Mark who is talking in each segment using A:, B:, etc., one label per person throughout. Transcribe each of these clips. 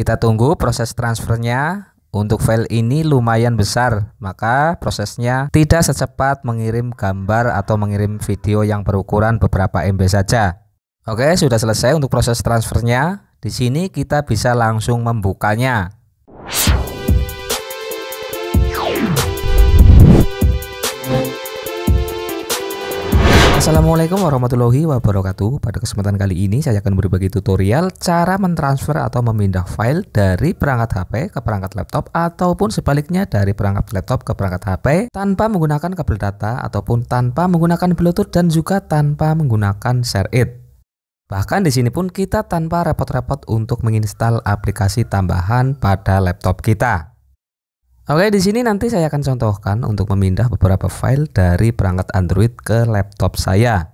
A: Kita tunggu proses transfernya. Untuk file ini lumayan besar, maka prosesnya tidak secepat mengirim gambar atau mengirim video yang berukuran beberapa MB saja. Oke, sudah selesai untuk proses transfernya. Di sini kita bisa langsung membukanya. Assalamualaikum warahmatullahi wabarakatuh Pada kesempatan kali ini saya akan berbagi tutorial cara mentransfer atau memindah file dari perangkat HP ke perangkat laptop ataupun sebaliknya dari perangkat laptop ke perangkat HP tanpa menggunakan kabel data ataupun tanpa menggunakan bluetooth dan juga tanpa menggunakan share it Bahkan di sini pun kita tanpa repot-repot untuk menginstal aplikasi tambahan pada laptop kita Oke, di sini nanti saya akan contohkan untuk memindah beberapa file dari perangkat Android ke laptop saya.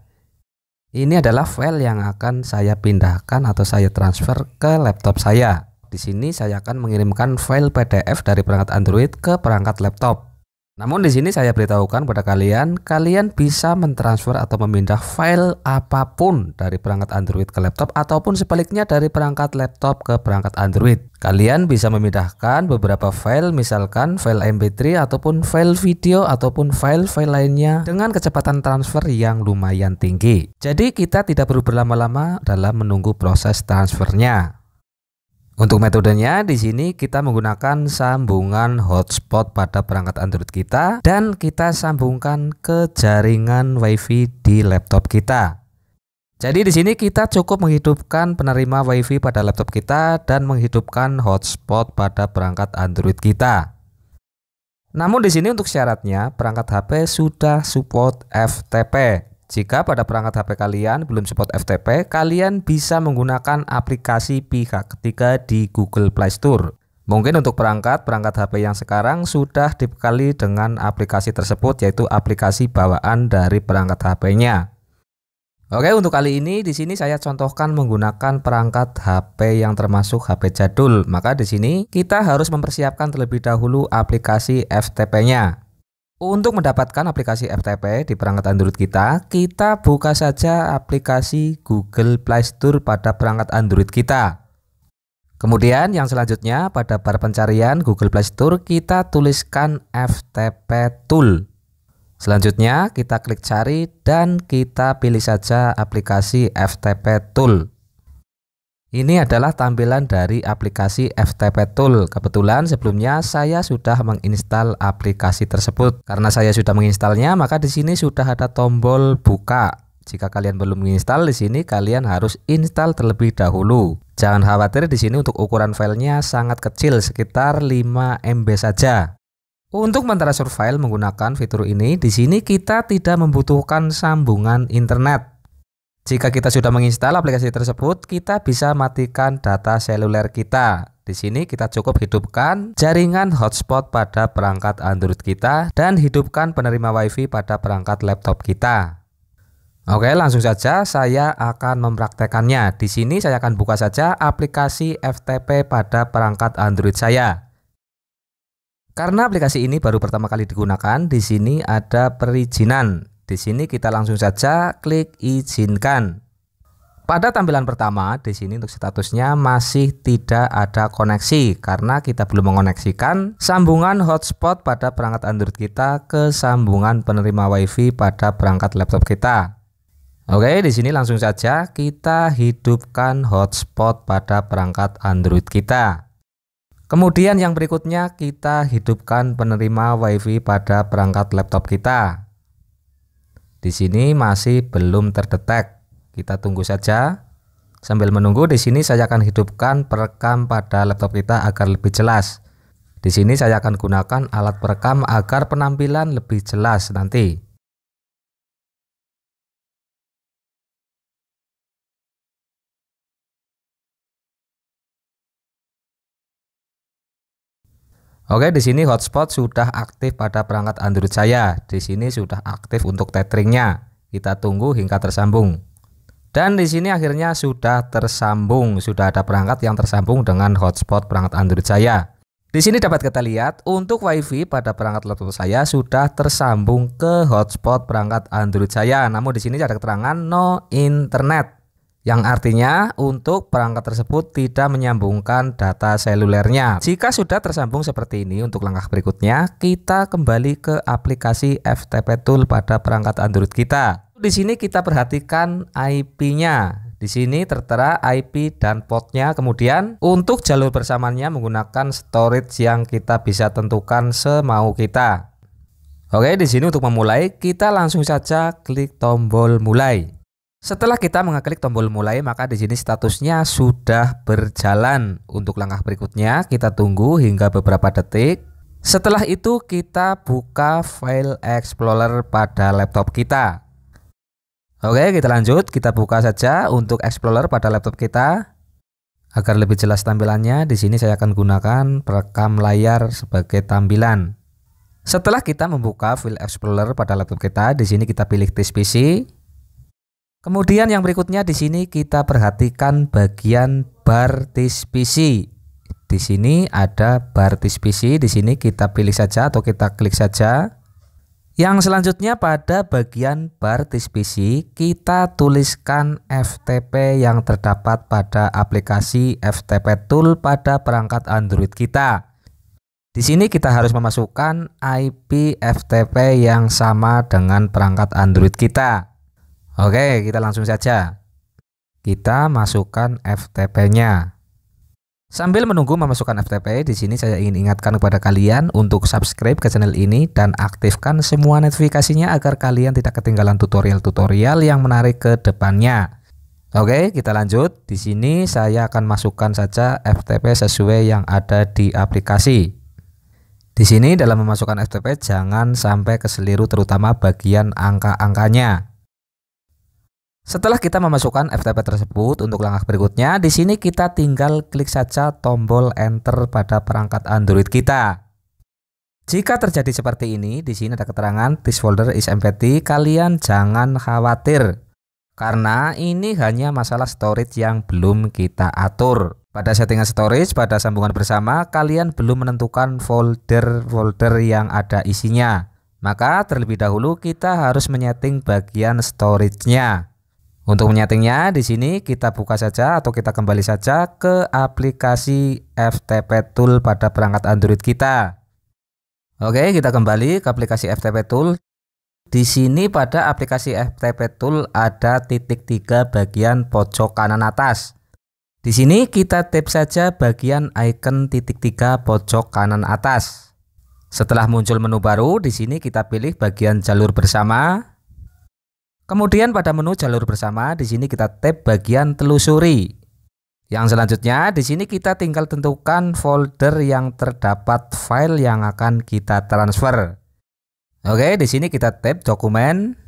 A: Ini adalah file yang akan saya pindahkan atau saya transfer ke laptop saya. Di sini saya akan mengirimkan file PDF dari perangkat Android ke perangkat laptop. Namun di sini saya beritahukan pada kalian, kalian bisa mentransfer atau memindah file apapun dari perangkat Android ke laptop ataupun sebaliknya dari perangkat laptop ke perangkat Android. Kalian bisa memindahkan beberapa file misalkan file MP3 ataupun file video ataupun file-file lainnya dengan kecepatan transfer yang lumayan tinggi. Jadi kita tidak perlu berlama-lama dalam menunggu proses transfernya. Untuk metodenya di sini kita menggunakan sambungan hotspot pada perangkat Android kita dan kita sambungkan ke jaringan WiFi di laptop kita. Jadi di sini kita cukup menghidupkan penerima WiFi pada laptop kita dan menghidupkan hotspot pada perangkat Android kita. Namun di sini untuk syaratnya perangkat HP sudah support FTP jika pada perangkat HP kalian belum support FTP, kalian bisa menggunakan aplikasi pihak ketiga di Google Play Store. Mungkin untuk perangkat-perangkat HP yang sekarang sudah dibekali dengan aplikasi tersebut yaitu aplikasi bawaan dari perangkat HP-nya. Oke, untuk kali ini di sini saya contohkan menggunakan perangkat HP yang termasuk HP jadul. Maka di sini kita harus mempersiapkan terlebih dahulu aplikasi FTP-nya. Untuk mendapatkan aplikasi FTP di perangkat Android kita, kita buka saja aplikasi Google Play Store pada perangkat Android kita. Kemudian yang selanjutnya pada bar pencarian Google Play Store kita tuliskan FTP Tool. Selanjutnya kita klik cari dan kita pilih saja aplikasi FTP Tool. Ini adalah tampilan dari aplikasi FTP Tool. Kebetulan sebelumnya saya sudah menginstal aplikasi tersebut. Karena saya sudah menginstalnya, maka di sini sudah ada tombol buka. Jika kalian belum menginstal di sini, kalian harus install terlebih dahulu. Jangan khawatir di sini untuk ukuran filenya sangat kecil, sekitar 5 MB saja. Untuk mentransfer file menggunakan fitur ini, di sini kita tidak membutuhkan sambungan internet. Jika kita sudah menginstal aplikasi tersebut, kita bisa matikan data seluler kita. Di sini kita cukup hidupkan jaringan hotspot pada perangkat Android kita dan hidupkan penerima WiFi pada perangkat laptop kita. Oke, langsung saja saya akan mempraktekannya. Di sini saya akan buka saja aplikasi FTP pada perangkat Android saya. Karena aplikasi ini baru pertama kali digunakan, di sini ada perizinan. Di sini kita langsung saja klik izinkan. Pada tampilan pertama, di sini untuk statusnya masih tidak ada koneksi karena kita belum mengoneksikan sambungan hotspot pada perangkat Android kita ke sambungan penerima WiFi pada perangkat laptop kita. Oke, di sini langsung saja kita hidupkan hotspot pada perangkat Android kita. Kemudian yang berikutnya kita hidupkan penerima WiFi pada perangkat laptop kita. Di sini masih belum terdetek. Kita tunggu saja. Sambil menunggu di sini saya akan hidupkan perekam pada laptop kita agar lebih jelas. Di sini saya akan gunakan alat perekam agar penampilan lebih jelas nanti. Oke, di sini hotspot sudah aktif pada perangkat Android saya. Di sini sudah aktif untuk tetheringnya. Kita tunggu hingga tersambung. Dan di sini akhirnya sudah tersambung, sudah ada perangkat yang tersambung dengan hotspot perangkat Android saya. Di sini dapat kita lihat untuk WiFi pada perangkat laptop saya sudah tersambung ke hotspot perangkat Android saya. Namun di sini ada keterangan no internet yang artinya untuk perangkat tersebut tidak menyambungkan data selulernya. Jika sudah tersambung seperti ini untuk langkah berikutnya, kita kembali ke aplikasi FTP Tool pada perangkat Android kita. Di sini kita perhatikan IP-nya. Di sini tertera IP dan portnya. Kemudian untuk jalur bersamanya menggunakan storage yang kita bisa tentukan semau kita. Oke, di sini untuk memulai kita langsung saja klik tombol mulai. Setelah kita mengeklik tombol mulai, maka di sini statusnya sudah berjalan. Untuk langkah berikutnya, kita tunggu hingga beberapa detik. Setelah itu kita buka file Explorer pada laptop kita. Oke, kita lanjut. Kita buka saja untuk Explorer pada laptop kita. Agar lebih jelas tampilannya, di sini saya akan gunakan perekam layar sebagai tampilan. Setelah kita membuka file Explorer pada laptop kita, di sini kita pilih TSPC. PC, Kemudian yang berikutnya di sini kita perhatikan bagian PC. Di sini ada PC. di sini kita pilih saja atau kita klik saja. Yang selanjutnya pada bagian PC kita tuliskan FTP yang terdapat pada aplikasi FTP Tool pada perangkat Android kita. Di sini kita harus memasukkan IP FTP yang sama dengan perangkat Android kita. Oke, kita langsung saja. Kita masukkan FTP-nya. Sambil menunggu memasukkan FTP, di sini saya ingin ingatkan kepada kalian untuk subscribe ke channel ini dan aktifkan semua notifikasinya agar kalian tidak ketinggalan tutorial-tutorial yang menarik ke depannya. Oke, kita lanjut. Di sini saya akan masukkan saja FTP sesuai yang ada di aplikasi. Di sini dalam memasukkan FTP jangan sampai keseliru terutama bagian angka-angkanya. Setelah kita memasukkan FTP tersebut untuk langkah berikutnya, di sini kita tinggal klik saja tombol enter pada perangkat Android kita. Jika terjadi seperti ini, di sini ada keterangan this folder is empty, kalian jangan khawatir. Karena ini hanya masalah storage yang belum kita atur. Pada settingan storage pada sambungan bersama, kalian belum menentukan folder-folder yang ada isinya. Maka terlebih dahulu kita harus menyeting bagian storage-nya. Untuk menyetingnya di sini kita buka saja atau kita kembali saja ke aplikasi FTP Tool pada perangkat Android kita. Oke, kita kembali ke aplikasi FTP Tool. Di sini pada aplikasi FTP Tool ada titik tiga bagian pojok kanan atas. Di sini kita tap saja bagian icon titik tiga pojok kanan atas. Setelah muncul menu baru, di sini kita pilih bagian jalur bersama, Kemudian pada menu jalur bersama di sini kita tap bagian telusuri. Yang selanjutnya di sini kita tinggal tentukan folder yang terdapat file yang akan kita transfer. Oke, di sini kita tap dokumen.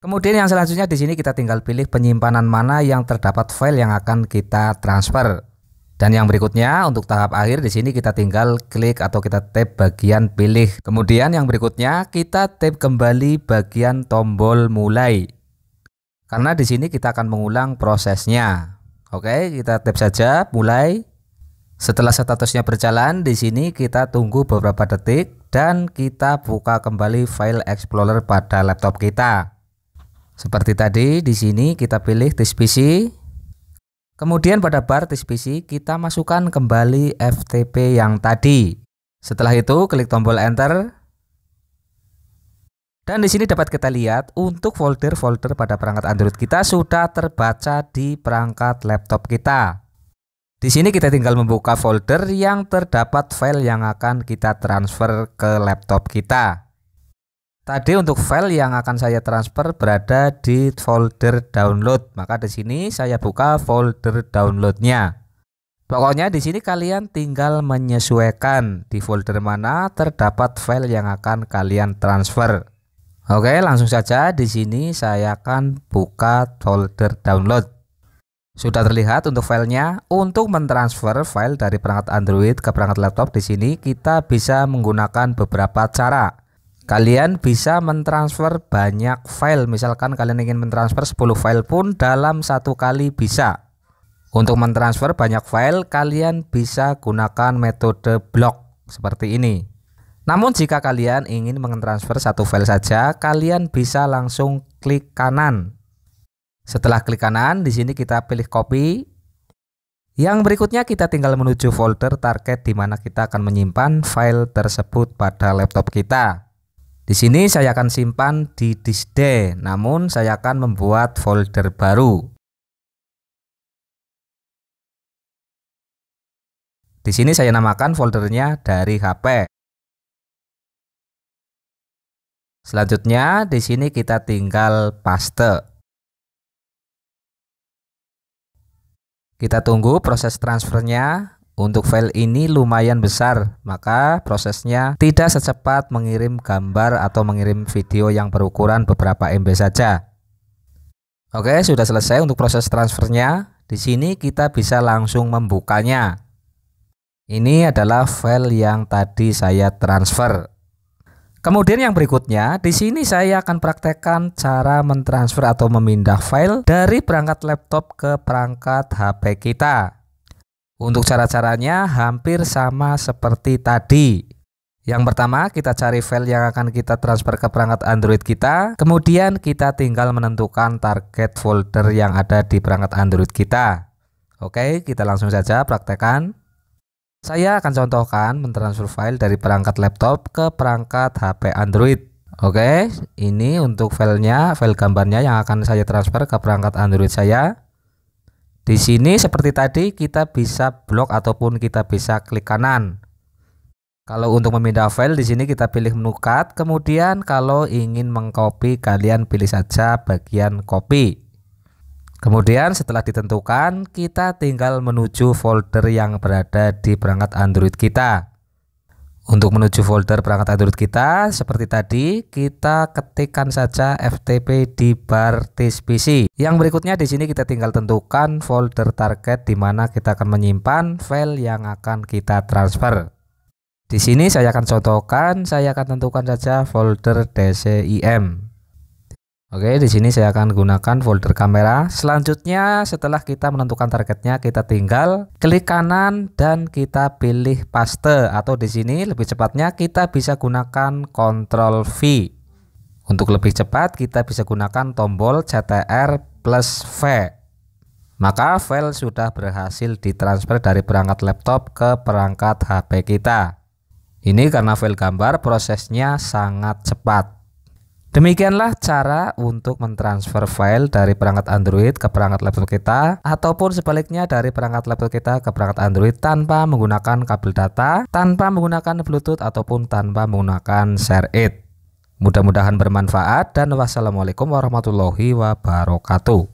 A: Kemudian yang selanjutnya di sini kita tinggal pilih penyimpanan mana yang terdapat file yang akan kita transfer. Dan yang berikutnya untuk tahap akhir di sini kita tinggal klik atau kita tap bagian pilih. Kemudian yang berikutnya kita tap kembali bagian tombol mulai. Karena di sini kita akan mengulang prosesnya. Oke, kita tap saja mulai. Setelah statusnya berjalan, di sini kita tunggu beberapa detik dan kita buka kembali file Explorer pada laptop kita. Seperti tadi, di sini kita pilih this PC, Kemudian pada bar TSPC kita masukkan kembali FTP yang tadi. Setelah itu klik tombol enter. Dan di sini dapat kita lihat untuk folder-folder pada perangkat Android kita sudah terbaca di perangkat laptop kita. Di sini kita tinggal membuka folder yang terdapat file yang akan kita transfer ke laptop kita. Tadi untuk file yang akan saya transfer berada di folder download. Maka di sini saya buka folder downloadnya. Pokoknya di sini kalian tinggal menyesuaikan di folder mana terdapat file yang akan kalian transfer. Oke, langsung saja di sini saya akan buka folder download. Sudah terlihat untuk filenya. Untuk mentransfer file dari perangkat Android ke perangkat laptop di sini kita bisa menggunakan beberapa cara. Kalian bisa mentransfer banyak file. Misalkan kalian ingin mentransfer 10 file pun dalam satu kali bisa. Untuk mentransfer banyak file, kalian bisa gunakan metode block seperti ini. Namun jika kalian ingin mentransfer satu file saja, kalian bisa langsung klik kanan. Setelah klik kanan, di sini kita pilih copy. Yang berikutnya kita tinggal menuju folder target di mana kita akan menyimpan file tersebut pada laptop kita. Di sini saya akan simpan di disk D, namun saya akan membuat folder baru. Di sini saya namakan foldernya dari HP. Selanjutnya di sini kita tinggal paste. Kita tunggu proses transfernya untuk file ini lumayan besar, maka prosesnya tidak secepat mengirim gambar atau mengirim video yang berukuran beberapa MB saja. Oke, sudah selesai untuk proses transfernya. Di sini kita bisa langsung membukanya. Ini adalah file yang tadi saya transfer. Kemudian yang berikutnya, di sini saya akan praktekkan cara mentransfer atau memindah file dari perangkat laptop ke perangkat HP kita. Untuk cara-caranya hampir sama seperti tadi. Yang pertama, kita cari file yang akan kita transfer ke perangkat Android kita. Kemudian kita tinggal menentukan target folder yang ada di perangkat Android kita. Oke, kita langsung saja praktekkan. Saya akan contohkan mentransfer file dari perangkat laptop ke perangkat HP Android. Oke, ini untuk filenya, file gambarnya yang akan saya transfer ke perangkat Android saya. Di sini seperti tadi kita bisa blok ataupun kita bisa klik kanan. Kalau untuk memindah file di sini kita pilih menu cut, kemudian kalau ingin mengcopy kalian pilih saja bagian copy. Kemudian setelah ditentukan, kita tinggal menuju folder yang berada di perangkat Android kita. Untuk menuju folder perangkat Android kita, seperti tadi, kita ketikkan saja FTP di bar TSPC. Yang berikutnya di sini kita tinggal tentukan folder target di mana kita akan menyimpan file yang akan kita transfer. Di sini saya akan contohkan, saya akan tentukan saja folder DCIM. Oke, di sini saya akan gunakan folder kamera. Selanjutnya, setelah kita menentukan targetnya, kita tinggal klik kanan dan kita pilih paste atau di sini lebih cepatnya kita bisa gunakan Ctrl V. Untuk lebih cepat, kita bisa gunakan tombol Ctrl plus V. Maka file sudah berhasil ditransfer dari perangkat laptop ke perangkat HP kita. Ini karena file gambar prosesnya sangat cepat. Demikianlah cara untuk mentransfer file dari perangkat Android ke perangkat laptop kita ataupun sebaliknya dari perangkat laptop kita ke perangkat Android tanpa menggunakan kabel data, tanpa menggunakan Bluetooth ataupun tanpa menggunakan ShareIt. Mudah-mudahan bermanfaat dan wassalamualaikum warahmatullahi wabarakatuh.